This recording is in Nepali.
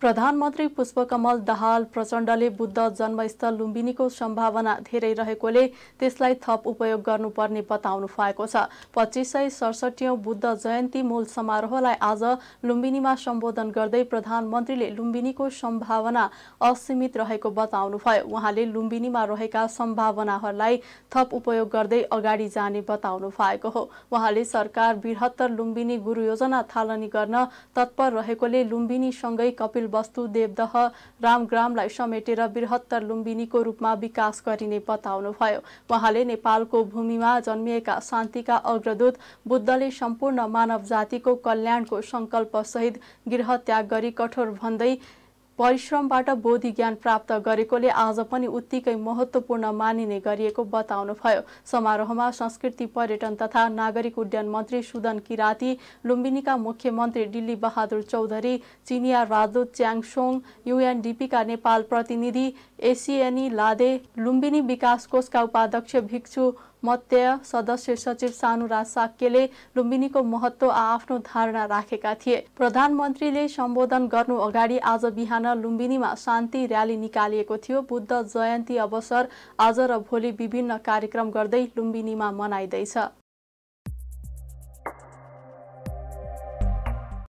प्रधानमन्त्री पुष्पकमल दाहाल प्रचण्डले बुद्ध जन्मस्थल लुम्बिनीको सम्भावना धेरै रहेकोले त्यसलाई थप उपयोग गर्नुपर्ने बताउनु भएको छ पच्चिस सय सडसठीौँ बुद्ध जयन्ती मूल समारोहलाई आज लुम्बिनीमा सम्बोधन गर्दै प्रधानमन्त्रीले लुम्बिनीको सम्भावना असीमित रहेको बताउनुभयो उहाँले लुम्बिनीमा रहेका सम्भावनाहरूलाई थप उपयोग गर्दै अगाडि जाने बताउनु भएको हो उहाँले सरकार बृहत्तर लुम्बिनी गुरु योजना थालनी गर्न तत्पर रहेकोले लुम्बिनीसँगै कपिल वस्तु देवदह रामग्रामलाई समेटेर बृहत्तर लुम्बिनीको रूपमा विकास गरिने बताउनुभयो उहाँले नेपालको भूमिमा जन्मिएका शान्तिका अग्रदूत बुद्धले सम्पूर्ण मानव जातिको कल्याणको सङ्कल्पसहित त्याग गरी कठोर भन्दै परिश्रमबाट बोधि ज्ञान प्राप्त गरेकोले आज पनि उत्तिकै महत्त्वपूर्ण मानिने गरिएको बताउनुभयो समारोहमा संस्कृति पर्यटन तथा नागरिक उड्डयन मन्त्री सुदन किराती लुम्बिनीका मुख्यमन्त्री डिल्ली बहादुर चौधरी चिनिया राजदूत च्याङसोङ युएनडिपीका नेपाल प्रतिनिधि एसिएनी लादे लुम्बिनी विकास कोषका उपाध्यक्ष भिक्षु मध्य सदस्य सचिव सानुराज साक्यले लुम्बिनीको महत्व आफ्नो धारणा राखेका थिए प्रधानमन्त्रीले सम्बोधन गर्नु अगाडि आज बिहान लुम्बिनीमा शान्ति र्याली निकालिएको थियो बुद्ध जयन्ती अवसर आज र भोलि विभिन्न कार्यक्रम गर्दै लुम्बिनीमा मनाइँदैछ